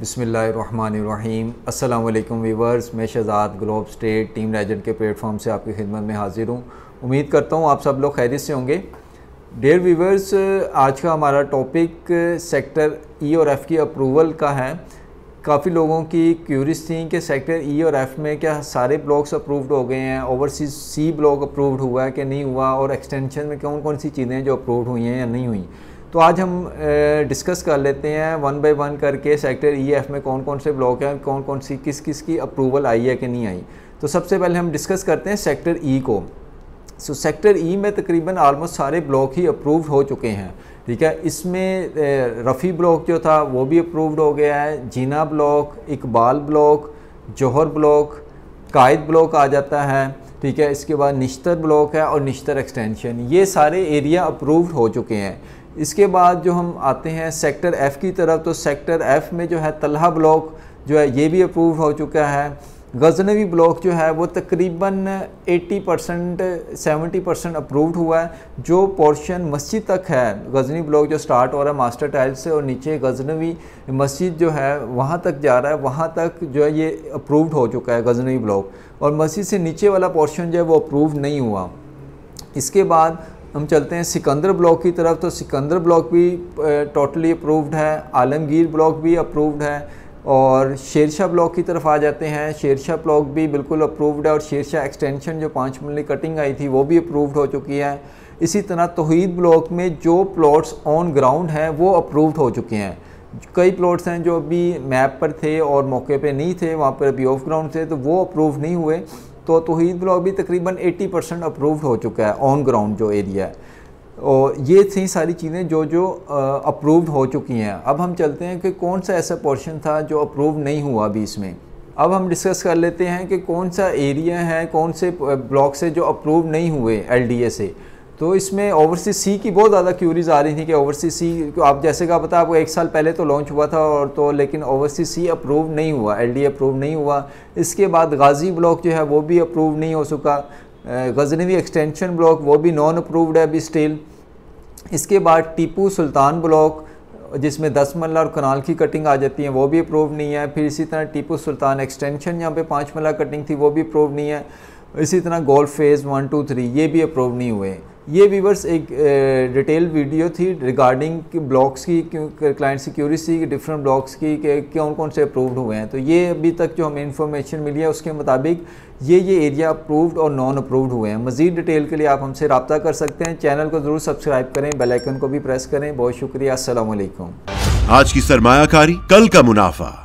बसमीम अल्लाम वीवर्स मैं Shahzad globe state team legend के प्लेटफॉर्म से आपकी खिदमत में हाज़िर हूँ उम्मीद करता हूँ आप सब लोग खैरियत से होंगे डेयर वीवर्स आज का हमारा टॉपिक सेक्टर ई और एफ़ की अप्रूवल का है काफ़ी लोगों की क्यूरीज थी कि सेक्टर ई e और एफ़ में क्या सारे ब्लॉक्स अप्रूव्ड हो गए हैं ओवरसीज सी ब्लॉक अप्रूव्ड हुआ है कि नहीं हुआ और एक्सटेंशन में कौन कौन सी चीज़ें जो अप्रूव्ड हुई हैं या नहीं हुई तो आज हम डिस्कस कर लेते हैं वन बाय वन करके सेक्टर ई एफ में कौन कौन से ब्लॉक हैं कौन कौन सी किस किस की अप्रूवल आई है कि नहीं आई तो सबसे पहले हम डिस्कस करते हैं सेक्टर ई e को सो सेक्टर ई में तकरीबन आलमोस्ट सारे ब्लॉक ही अप्रूव हो चुके हैं ठीक है इसमें रफ़ी ब्लॉक जो था वो भी अप्रूव्ड हो गया है Jinnah block Iqbal block Jauhar block Quaid block आ जाता है ठीक है इसके बाद निश्तर ब्लॉक है और निश्तर एक्सटेंशन ये सारे एरिया अप्रूव्ड हो चुके हैं इसके बाद जो हम आते हैं सेक्टर एफ़ की तरफ तो सेक्टर एफ़ में जो है तलहा ब्लॉक जो है ये भी अप्रूव हो चुका है गजनवी ब्लॉक जो है वो तकरीबन 80 परसेंट सेवेंटी परसेंट अप्रूव्ड हुआ है जो पोर्शन मस्जिद तक है गजनवी ब्लॉक जो स्टार्ट हो रहा है मास्टर टाइल से और नीचे गजनवी मस्जिद जो है वहाँ तक जा रहा है वहाँ तक जो है ये अप्रूव्ड हो चुका है गजनवी ब्लॉक और मस्जिद से नीचे वाला पोर्शन जो है वो अप्रूव नहीं हुआ इसके बाद हम चलते हैं सिकंदर ब्लॉक की तरफ तो सिकंदर ब्लॉक भी टोटली अप्रूव्ड है आलमगीर ब्लॉक भी अप्रूव्ड है और शेरशाह ब्लॉक की तरफ आ जाते हैं शेरशाह ब्लॉक भी बिल्कुल अप्रूव्ड है और शेरशाह एक्सटेंशन जो पाँच मिली कटिंग आई थी वो भी अप्रूव्ड हो चुकी है इसी तरह तोहीद ब्लॉक में जो प्लॉट्स ऑन ग्राउंड हैं वो अप्रूव्ड हो चुके हैं कई प्लॉट्स हैं जो अभी मैप पर थे और मौके पे नहीं थे वहाँ पर अभी ऑफ ग्राउंड थे तो वो अप्रूव नहीं हुए तो तोहद ब्लॉक भी तकरीबन 80 परसेंट अप्रूव्ड हो चुका है ऑन ग्राउंड जो एरिया है और ये थी सारी चीज़ें जो जो अप्रूव्ड हो चुकी हैं अब हम चलते हैं कि कौन सा ऐसा पोर्शन था जो अप्रूव नहीं हुआ अभी इसमें अब हम डिस्कस कर लेते हैं कि कौन सा एरिया है कौन से ब्लॉक से जो अप्रूव नहीं हुए एल से तो इसमें ओवरसी सी की बहुत ज़्यादा क्यूरीज आ रही थी कि ओवरसी सी आप जैसे कहा पता आपको एक साल पहले तो लॉन्च हुआ था और तो लेकिन ओवरसी सी अप्रूव नहीं हुआ एलडी अप्रूव नहीं हुआ इसके बाद गाजी ब्लॉक जो है वो भी अप्रूव नहीं हो चुका गजनवी एक्सटेंशन ब्लॉक वो भी नॉन अप्रूव्ड है अभी स्टिल इसके बाद टीपू सुल्तान ब्लॉक जिसमें दस मल्ला और कनाल की कटिंग आ जाती है वो भी अप्रूव नहीं है फिर इसी तरह टीपू सुल्तान एक्सटेंशन जहाँ पे पाँच मल्ला कटिंग थी वो भी अप्रूव नहीं है इसी तरह golf phase one two three ये भी अप्रूव नहीं हुए ये वीवर्स एक डिटेल वीडियो थी रिगार्डिंग कि ब्लॉक्स की क्लाइंट सिक्योरिटी की डिफरेंट ब्लॉक्स की के कौन कौन से अप्रूव्ड हुए हैं तो ये अभी तक जो हमें इन्फॉर्मेशन मिली है उसके मुताबिक ये ये एरिया अप्रूव्ड और नॉन अप्रूव्ड हुए हैं मज़ीद डिटेल के लिए आप हमसे रबता कर सकते हैं चैनल को ज़रूर सब्सक्राइब करें बेलाइकन को भी प्रेस करें बहुत शुक्रिया असल आज की सरमाकारी कल का मुनाफा